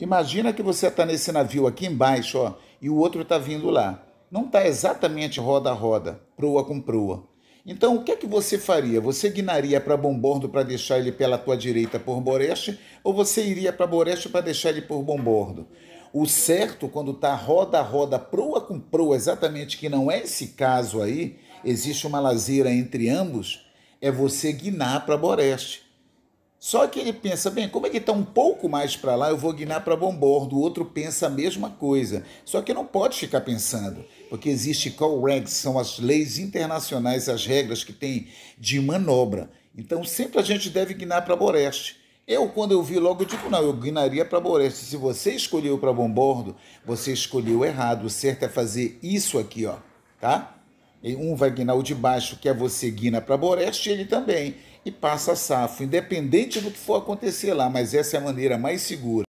Imagina que você está nesse navio aqui embaixo ó, e o outro está vindo lá. Não está exatamente roda a roda, proa com proa. Então, o que é que você faria? Você guinaria para Bombordo para deixar ele pela tua direita por Boreste ou você iria para Boreste para deixar ele por Bombordo? O certo, quando está roda a roda, proa com proa, exatamente que não é esse caso aí, existe uma lazeira entre ambos, é você guinar para Boreste. Só que ele pensa, bem, como ele está um pouco mais para lá, eu vou guinar para Bombordo. O outro pensa a mesma coisa. Só que não pode ficar pensando, porque existe call regs, são as leis internacionais, as regras que tem de manobra. Então sempre a gente deve guinar para Boreste. Eu, quando eu vi logo, eu digo, não, eu guinaria para Boreste. Se você escolheu para Bombordo, você escolheu errado. O certo é fazer isso aqui, ó, tá? Um vai guinar o de baixo, que é você guina para Boreste, ele também. E passa safo, independente do que for acontecer lá, mas essa é a maneira mais segura.